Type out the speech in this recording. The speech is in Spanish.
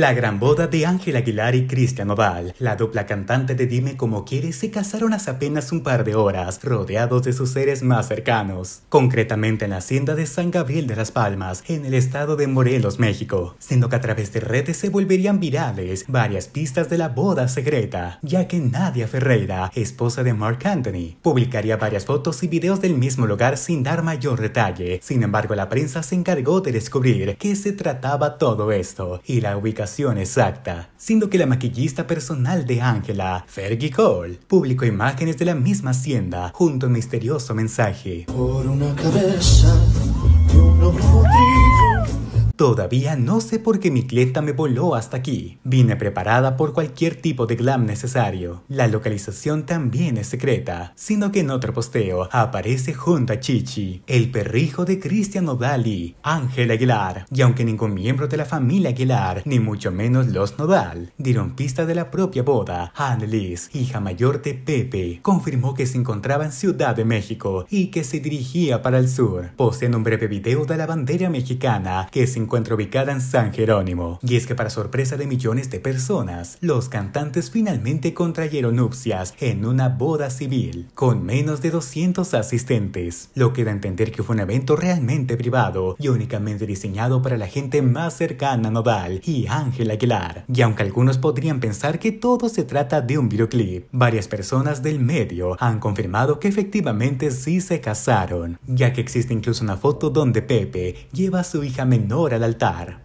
La gran boda de Ángel Aguilar y Cristian Oval, la dupla cantante de Dime Como Quieres, se casaron hace apenas un par de horas, rodeados de sus seres más cercanos, concretamente en la hacienda de San Gabriel de las Palmas, en el estado de Morelos, México, siendo que a través de redes se volverían virales varias pistas de la boda secreta, ya que Nadia Ferreira, esposa de Mark Anthony, publicaría varias fotos y videos del mismo lugar sin dar mayor detalle. Sin embargo, la prensa se encargó de descubrir qué se trataba todo esto, y la ubicación exacta, siendo que la maquillista personal de Angela, Fergie Cole, publicó imágenes de la misma hacienda junto a un misterioso mensaje. Por una cabeza Todavía no sé por qué mi clienta me voló hasta aquí. Vine preparada por cualquier tipo de glam necesario. La localización también es secreta, sino que en otro posteo aparece junto a Chichi, el perrijo de Cristiano y Ángel Aguilar, y aunque ningún miembro de la familia Aguilar, ni mucho menos los Nodal, dieron pista de la propia boda, Annelies, hija mayor de Pepe, confirmó que se encontraba en Ciudad de México y que se dirigía para el sur. Poseen un breve video de la bandera mexicana que se encuentra ubicada en San Jerónimo. Y es que para sorpresa de millones de personas, los cantantes finalmente contrayeron nupcias en una boda civil, con menos de 200 asistentes, lo que da a entender que fue un evento realmente privado y únicamente diseñado para la gente más cercana a Nodal y Ángel Aguilar. Y aunque algunos podrían pensar que todo se trata de un videoclip, varias personas del medio han confirmado que efectivamente sí se casaron, ya que existe incluso una foto donde Pepe lleva a su hija menor a dal